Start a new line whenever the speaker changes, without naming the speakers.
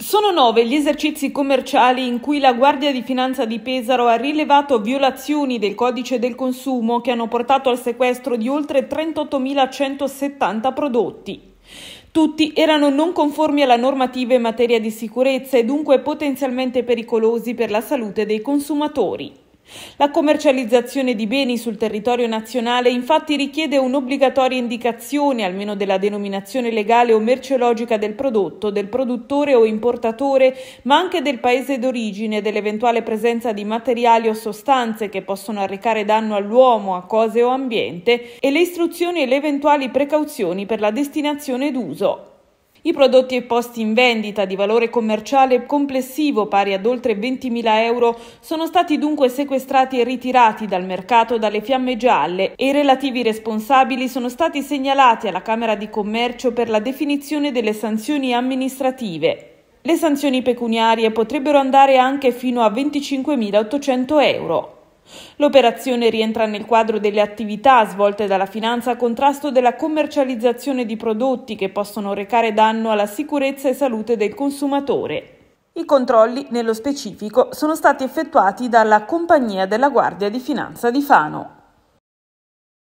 Sono nove gli esercizi commerciali in cui la Guardia di Finanza di Pesaro ha rilevato violazioni del codice del consumo che hanno portato al sequestro di oltre 38.170 prodotti. Tutti erano non conformi alla normativa in materia di sicurezza e dunque potenzialmente pericolosi per la salute dei consumatori. La commercializzazione di beni sul territorio nazionale infatti richiede un'obbligatoria indicazione almeno della denominazione legale o merceologica del prodotto, del produttore o importatore, ma anche del paese d'origine, dell'eventuale presenza di materiali o sostanze che possono arrecare danno all'uomo, a cose o ambiente e le istruzioni e le eventuali precauzioni per la destinazione d'uso. I prodotti e posti in vendita di valore commerciale complessivo pari ad oltre 20.000 euro sono stati dunque sequestrati e ritirati dal mercato dalle fiamme gialle e i relativi responsabili sono stati segnalati alla Camera di Commercio per la definizione delle sanzioni amministrative. Le sanzioni pecuniarie potrebbero andare anche fino a 25.800 euro. L'operazione rientra nel quadro delle attività svolte dalla finanza a contrasto della commercializzazione di prodotti che possono recare danno alla sicurezza e salute del consumatore. I controlli, nello specifico, sono stati effettuati dalla Compagnia della Guardia di Finanza di Fano.